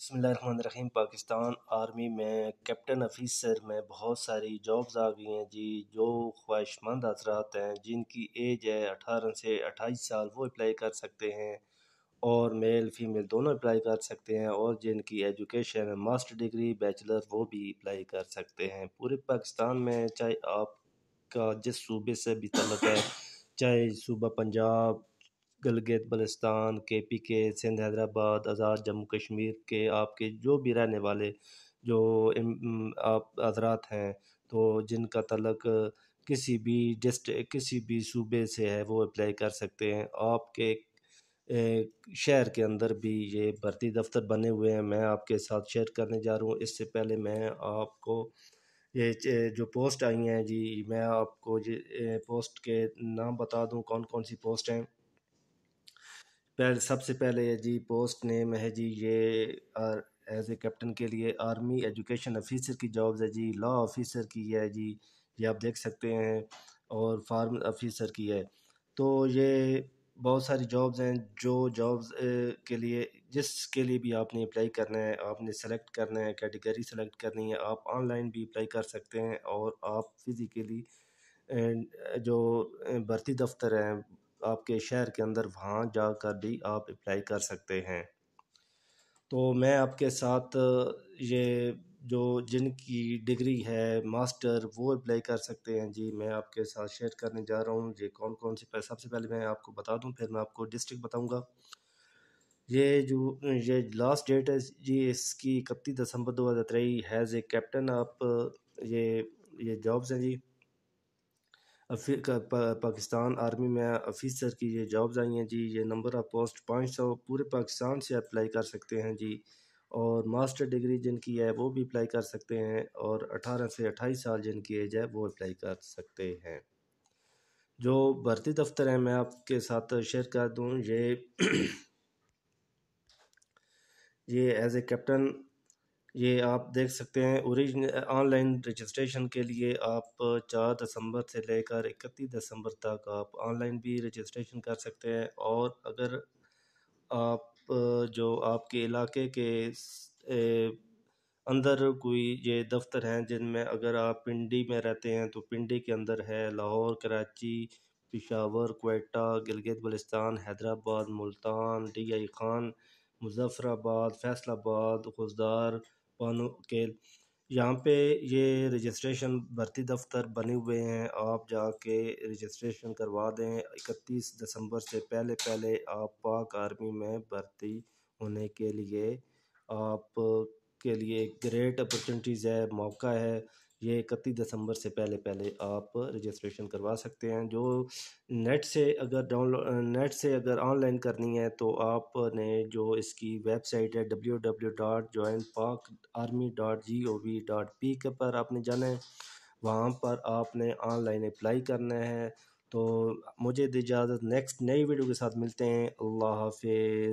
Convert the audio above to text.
बसमीम पाकिस्तान आर्मी में captain officer में बहुत सारी जॉब्स आ गई हैं जी जो ख्वाहिशमंद हजरात हैं जिनकी एज है अठारह से अट्ठाईस साल वो अप्लाई कर सकते हैं और मेल फीमेल दोनों अप्लाई कर सकते हैं और जिनकी एजुकेशन है मास्टर डिग्री बैचलर वो भी अप्लाई कर सकते हैं पूरे पाकिस्तान में चाहे आपका जिस सूबे से भी तलक है चाहे सूबा पंजाब गलगित बलिस्तान के पी के सिंध हैदराबाद आज़ाद जम्मू कश्मीर के आपके जो भी रहने वाले जो आप हजरात हैं तो जिनका तलक किसी भी डिस्ट्रिक किसी भी सूबे से है वो अप्लाई कर सकते हैं आपके शहर के अंदर भी ये भर्ती दफ्तर बने हुए हैं मैं आपके साथ शेयर करने जा रहा हूँ इससे पहले मैं आपको ये जो पोस्ट आई हैं जी मैं आपको जी पोस्ट के नाम बता दूँ कौन कौन सी पोस्ट हैं पहले सबसे पहले है जी पोस्ट नेम है जी ये और एज ए कैप्टन के लिए आर्मी एजुकेशन ऑफिसर की जॉब्स है जी लॉ ऑफिसर की है जी ये आप देख सकते हैं और फार्म ऑफिसर की है तो ये बहुत सारी जॉब्स हैं जो जॉब्स के लिए जिसके लिए भी आपने अप्लाई करना है आपने सेलेक्ट करना है कैटेगरी सेलेक्ट करनी है आप ऑनलाइन भी अप्लाई कर सकते हैं और आप फिज़िकली जो भर्ती दफ्तर हैं आपके शहर के अंदर वहाँ जाकर भी आप अप्लाई कर सकते हैं तो मैं आपके साथ ये जो जिनकी डिग्री है मास्टर वो अप्लाई कर सकते हैं जी मैं आपके साथ शेयर करने जा रहा हूँ ये कौन कौन सी सबसे पहले मैं आपको बता दूँ फिर मैं आपको डिस्ट्रिक्ट बताऊँगा ये जो ये लास्ट डेट है जी इसकी इकतीस दिसंबर दो हज़ार तेईस हैज़ ए कैप्टन आप ये ये जॉब्स हैं जी पाकिस्तान आर्मी में ऑफिसर की ये जॉब्स आई हैं जी ये नंबर ऑफ पोस्ट पाँच सौ पूरे पाकिस्तान से अप्लाई कर सकते हैं जी और मास्टर डिग्री जिनकी है वो भी अप्लाई कर सकते हैं और अठारह से अट्ठाईस साल जिनकी एज है वो अप्लाई कर सकते हैं जो भर्ती दफ्तर हैं मैं आपके साथ शेयर कर दूँ ये ये एज ए कैप्टन ये आप देख सकते हैं ओरिजिन ऑनलाइन रजिस्ट्रेशन के लिए आप चार दिसंबर से लेकर इकतीस दिसंबर तक आप ऑनलाइन भी रजिस्ट्रेशन कर सकते हैं और अगर आप जो आपके इलाके के अंदर कोई ये दफ्तर हैं जिनमें अगर आप पिंडी में रहते हैं तो पिंडी के अंदर है लाहौर कराची पिशावर कोटा गिलगित बलिस्तान हैदराबाद मुल्तान डी आई खान मुजफ्फराबाद फैसलाबाद खुजदार पकवानों के यहाँ पे ये रजिस्ट्रेशन भर्ती दफ्तर बने हुए हैं आप जाके रजिस्ट्रेशन करवा दें इकतीस दिसंबर से पहले पहले आप पाक आर्मी में भर्ती होने के लिए आप के लिए एक ग्रेट अपॉर्चुनिटीज़ है मौका है ये इकतीस दिसंबर से पहले पहले आप रजिस्ट्रेशन करवा सकते हैं जो नेट से अगर डाउनलोड नेट से अगर ऑनलाइन करनी है तो आपने जो इसकी वेबसाइट है W W dot join Pak army dot G O V dot P K पर आपने जाना है वहाँ पर आपने ऑनलाइन अप्लाई करना है तो मुझे इजाज़त नेक्स्ट नई वीडियो के साथ मिलते हैं अल्लाह हाफिज़